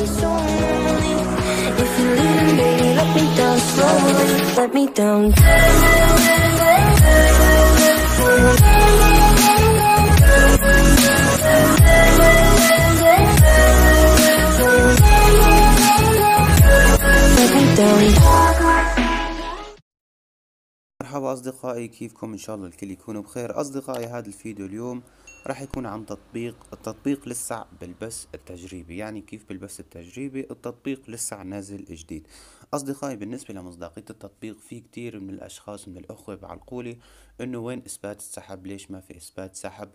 If you're leaving, baby, let me down slowly Let me down مرحبا اصدقائي كيفكم ان شاء الله الكل يكونوا بخير اصدقائي هذا الفيديو اليوم راح يكون عن تطبيق التطبيق لسه بالبث التجريبي يعني كيف بالبث التجريبي التطبيق لسه نازل جديد اصدقائي بالنسبه لمصداقيه التطبيق في كتير من الاشخاص من الاخوه بعلقولي لي انه وين اثبات السحب ليش ما في اثبات سحب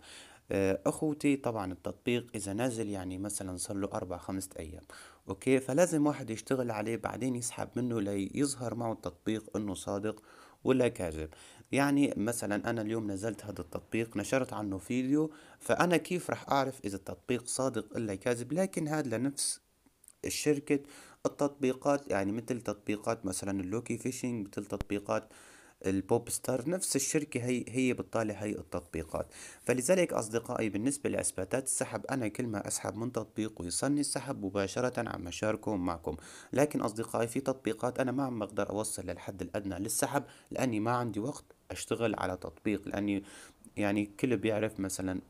آه، اخوتي طبعا التطبيق اذا نازل يعني مثلا صار له اربع خمسة ايام اوكي فلازم واحد يشتغل عليه بعدين يسحب منه ليظهر معه التطبيق انه صادق ولا كاذب يعني مثلا انا اليوم نزلت هذا التطبيق نشرت عنه فيديو فانا كيف راح اعرف اذا التطبيق صادق الا كاذب لكن هذا لنفس الشركة التطبيقات يعني مثل تطبيقات مثلا اللوكي فيشنج مثل تطبيقات البوب ستار نفس الشركة هي هي بتطالع هي التطبيقات فلذلك أصدقائي بالنسبة لأثباتات السحب أنا كل ما أسحب من تطبيق ويصلني السحب مباشرة عم أشاركه معكم لكن أصدقائي في تطبيقات أنا ما عم بقدر أوصل للحد الأدنى للسحب لأني ما عندي وقت أشتغل على تطبيق لأني يعني كل بيعرف مثلا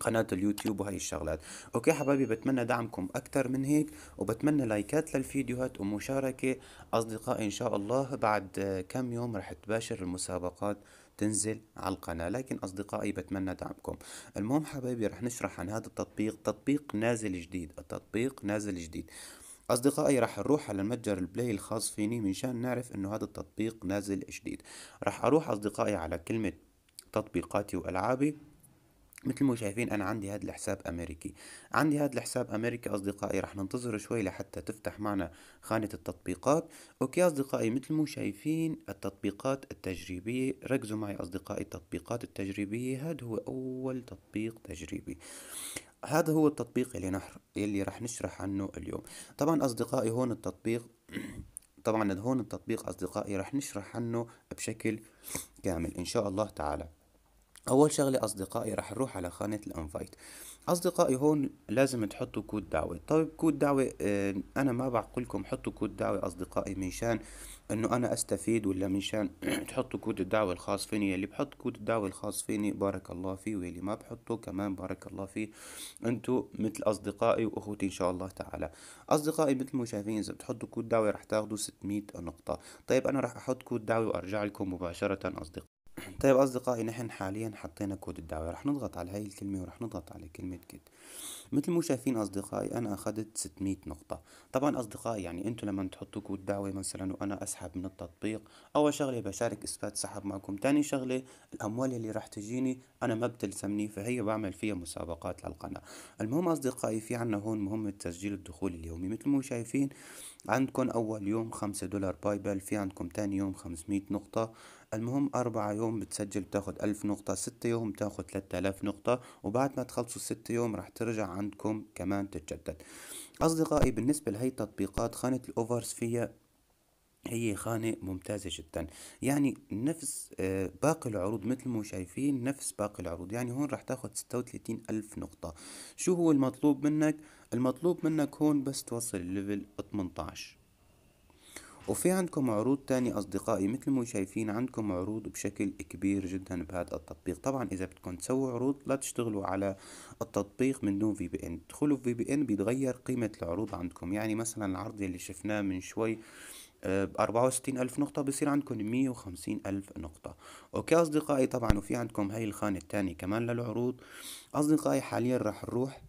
قناة اليوتيوب وهي الشغلات اوكي حبايبي بتمنى دعمكم اكتر من هيك وبتمنى لايكات للفيديوهات ومشاركة اصدقائي ان شاء الله بعد كم يوم رح تباشر المسابقات تنزل على القناة لكن أصدقائي بتمنى دعمكم المهم حبايبي رح نشرح عن هذا التطبيق تطبيق نازل جديد التطبيق نازل جديد أصدقائي راح نروح على المتجر البلاي الخاص فيني منشان نعرف إنه هذا التطبيق نازل جديد راح أروح أصدقائي على كلمة تطبيقاتي وألعابي مثل ما شايفين انا عندي هذا الحساب امريكي عندي هذا الحساب امريكي اصدقائي رح ننتظر شوي لحتى تفتح معنا خانة التطبيقات اوكي اصدقائي مثل ما شايفين التطبيقات التجريبية ركزوا معي اصدقائي التطبيقات التجريبية هذا هو اول تطبيق تجريبي هذا هو التطبيق اللي نحر اللي رح نشرح عنه اليوم طبعا اصدقائي هون التطبيق طبعا هون التطبيق اصدقائي رح نشرح عنه بشكل كامل ان شاء الله تعالى اول شغله اصدقائي رح نروح على خانه الانفايت اصدقائي هون لازم تحطوا كود دعوه طيب كود دعوه آه، انا ما بعقلكم حطوا كود دعوه اصدقائي منشان انه انا استفيد ولا منشان تحطوا كود الدعوه الخاص فيني اللي بحط كود الدعوه الخاص فيني بارك الله فيه واللي ما بحطه كمان بارك الله فيه انتو مثل اصدقائي واخوتي ان شاء الله تعالى اصدقائي مثل ما شايفين اذا بتحطوا كود دعوه رح تاخدوا 600 نقطه طيب انا رح احط كود دعوه وارجع لكم مباشره اصدقائي طيب اصدقائي نحن حاليا حطينا كود الدعوة رح نضغط على هاي الكلمة ورح نضغط على كلمة جيت مثل ما شايفين اصدقائي انا اخذت 600 نقطة طبعا اصدقائي يعني انتم لما تحطوا كود دعوة مثلا وانا اسحب من التطبيق اول شغلة بشارك اثبات سحب معكم تاني شغلة الاموال اللي رح تجيني انا ما بتلزمني فهي بعمل فيها مسابقات للقناة المهم اصدقائي في عنا هون مهمة تسجيل الدخول اليومي مثل ما شايفين عندكم اول يوم خمسة دولار بايبل في عندكم تاني يوم 500 نقطة المهم أربعة يوم بتسجل بتاخد ألف نقطة ستة يوم بتاخد تلات آلاف نقطة وبعد ما تخلصوا ستة يوم راح ترجع عندكم كمان تتجدد أصدقائي بالنسبة لهي التطبيقات خانة الأوفرز فيها هي خانة ممتازة جدا يعني نفس آه، باقي العروض مثل ما شايفين نفس باقي العروض يعني هون راح تاخد ستة وثلاثين ألف نقطة شو هو المطلوب منك المطلوب منك هون بس توصل ليفل 18 وفي عندكم عروض تاني أصدقائي مثل ما شايفين عندكم عروض بشكل كبير جدا بهذا التطبيق طبعا إذا بدكم تسووا عروض لا تشتغلوا على التطبيق من دون في بي إن تدخلوا في بي إن بيتغير قيمة العروض عندكم يعني مثلا العرض اللي شفناه من شوي آه، ب وستين ألف نقطة بصير عندكم مية وخمسين ألف نقطة أوكي أصدقائي طبعا وفي عندكم هاي الخانة الثانية كمان للعروض أصدقائي حاليا راح نروح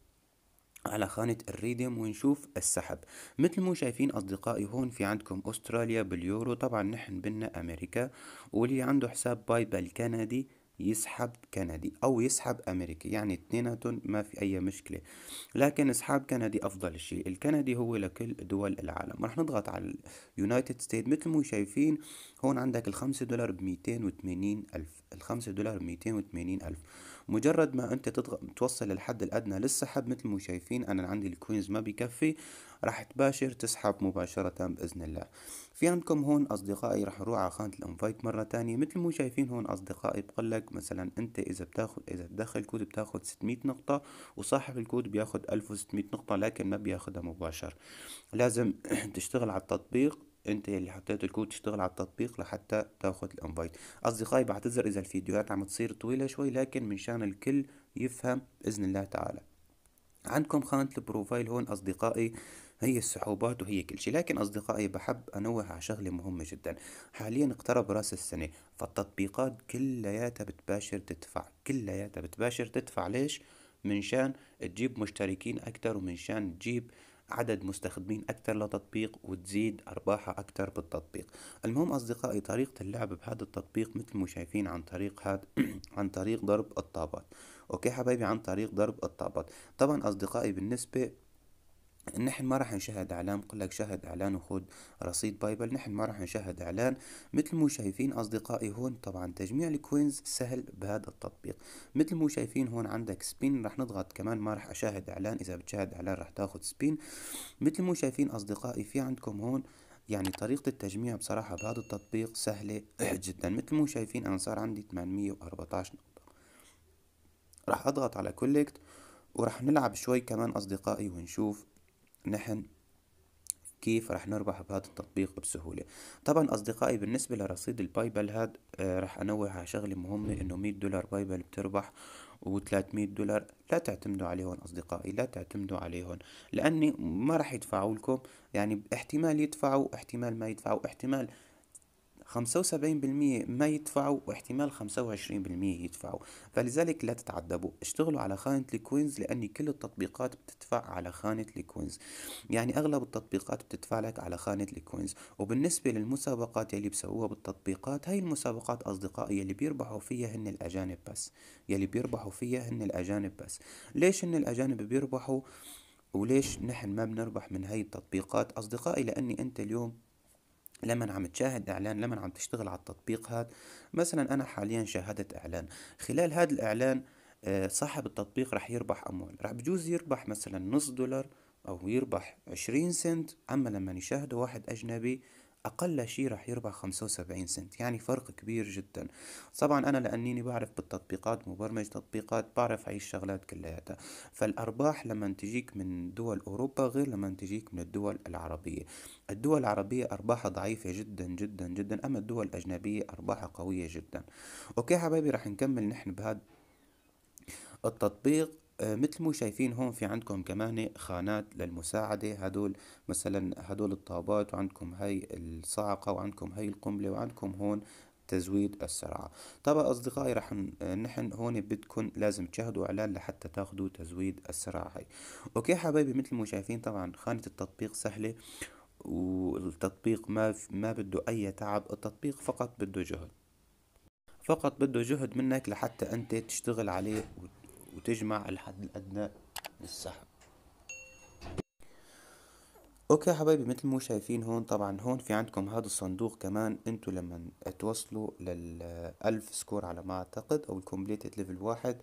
على خانة الريدم ونشوف السحب مثل ما شايفين أصدقائي هون في عندكم أستراليا باليورو طبعا نحن بنا أمريكا واللي عنده حساب باي بال كندي يسحب كندي أو يسحب أمريكي يعني اثنيناتهم ما في أي مشكلة لكن اسحاب كندي أفضل شيء الكندي هو لكل دول العالم رح نضغط على يونايتد ستيت مثل ما شايفين هون عندك الخمسة دولار بميتين وثمانين ألف الخمسة دولار ميتين وثمانين ألف مجرد ما أنت تضغط توصل الحد الأدنى للسحب مثل ما شايفين أنا عندي الكوينز ما بكفي راح تباشر تسحب مباشرة بإذن الله في عندكم هون أصدقائي راح أروح على خانة الانفايت مرة تانية مثل ما شايفين هون أصدقائي بقول لك مثلا أنت إذا بتاخد إذا تدخل كود بتاخد 600 نقطة وصاحب الكود بياخد 1600 نقطة لكن ما بياخدها مباشر لازم تشتغل على التطبيق انت اللي حطيت الكود تشتغل على التطبيق لحتى تاخذ الانفايت اصدقائي بعتذر اذا الفيديوهات عم تصير طويله شوي لكن من شان الكل يفهم باذن الله تعالى عندكم خانة البروفايل هون أصدقائي هي السحوبات وهي كل شيء لكن أصدقائي بحب أنوه على شغلة مهمة جدا حاليا اقترب رأس السنة فالتطبيقات كلياتها بتباشر تدفع كلياتها بتباشر تدفع ليش؟ من شان تجيب مشتركين أكتر ومن شان تجيب عدد مستخدمين أكثر لتطبيق وتزيد أرباحها أكثر بالتطبيق المهم أصدقائي طريقة اللعب بهذا التطبيق مثل ما شايفين عن طريق هاد عن طريق ضرب الطابات أوكي حبايبي عن طريق ضرب الطابات طبعا أصدقائي بالنسبة نحن ما راح نشاهد اعلان بقول لك شاهد اعلان وخذ رصيد بايبل نحن ما راح نشاهد اعلان مثل مو شايفين اصدقائي هون طبعا تجميع الكوينز سهل بهذا التطبيق مثل مو شايفين هون عندك سبين راح نضغط كمان ما راح اشاهد اعلان اذا بتشاهد اعلان راح تاخذ سبين مثل مو شايفين اصدقائي في عندكم هون يعني طريقة التجميع بصراحة بهذا التطبيق سهلة جدا مثل مو شايفين انا صار عندي 814 نقطة راح اضغط على كولكت وراح نلعب شوي كمان اصدقائي ونشوف نحن كيف راح نربح بهذا التطبيق بسهولة طبعا أصدقائي بالنسبة لرصيد البايبل هاد آه راح أنوه على شغلة مهمة إنه مية دولار بايبل بتربح و300 دولار لا تعتمدوا عليهم أصدقائي لا تعتمدوا عليهم لأني ما راح يدفعوا لكم يعني احتمال يدفعوا احتمال ما يدفعوا احتمال خمسة وسبعين بالمية ما يدفعوا واحتمال خمسة وعشرين بالمية يدفعوا فلذلك لا تتعذبوا اشتغلوا على خانة الكوينز لأن كل التطبيقات بتدفع على خانة الكوينز يعني أغلب التطبيقات بتدفع لك على خانة الكوينز وبالنسبة للمسابقات يلي بسووها بالتطبيقات هاي المسابقات أصدقائي يلي بيربحوا فيها هن الأجانب بس يلي بيربحوا فيها هن الأجانب بس ليش هن الأجانب بيربحوا وليش نحن ما بنربح من هاي التطبيقات أصدقائي لأني أنت اليوم لما عم تشاهد اعلان لما عم تشتغل على التطبيق هذا مثلا انا حاليا شاهدت اعلان خلال هذا الاعلان آه، صاحب التطبيق رح يربح اموال رح بجوز يربح مثلا نص دولار او يربح عشرين سنت اما لما يشاهده واحد اجنبي أقل شيء راح يربح 75 سنت يعني فرق كبير جدا طبعا أنا لأنيني بعرف بالتطبيقات مبرمج تطبيقات بعرف هاي الشغلات كلياتها فالأرباح لما تجيك من دول أوروبا غير لما تجيك من الدول العربية الدول العربية أرباحها ضعيفة جدا جدا جدا أما الدول الأجنبية أرباحها قوية جدا أوكي حبايبي راح نكمل نحن بهذا التطبيق آه، مثل ما شايفين هون في عندكم كمان خانات للمساعدة هدول مثلا هدول الطابات وعندكم هاي الصعقة وعندكم هاي القنبلة وعندكم هون تزويد السرعة طبعا أصدقائي رح آه، نحن هون بدكم لازم تشاهدوا إعلان لحتى تاخدوا تزويد السرعة هاي أوكي حبايبي مثل ما شايفين طبعا خانة التطبيق سهلة والتطبيق ما ما بده أي تعب التطبيق فقط بده جهد فقط بده جهد منك لحتى أنت تشتغل عليه وتجمع الحد الأدنى للسحب اوكي حبايبي مثل ما شايفين هون طبعا هون في عندكم هذا الصندوق كمان انتو لما توصلوا للألف سكور على ما اعتقد او الكومبليتد ليفل واحد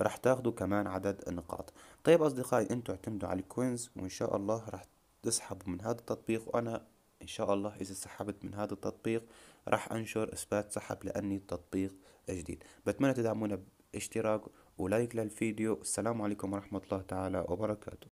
راح تاخدوا كمان عدد النقاط طيب اصدقائي انتو اعتمدوا على الكوينز وان شاء الله راح تسحبوا من هذا التطبيق وانا ان شاء الله اذا سحبت من هذا التطبيق راح انشر اثبات سحب لاني تطبيق جديد بتمنى تدعمونا باشتراك ولايك للفيديو السلام عليكم ورحمة الله تعالى وبركاته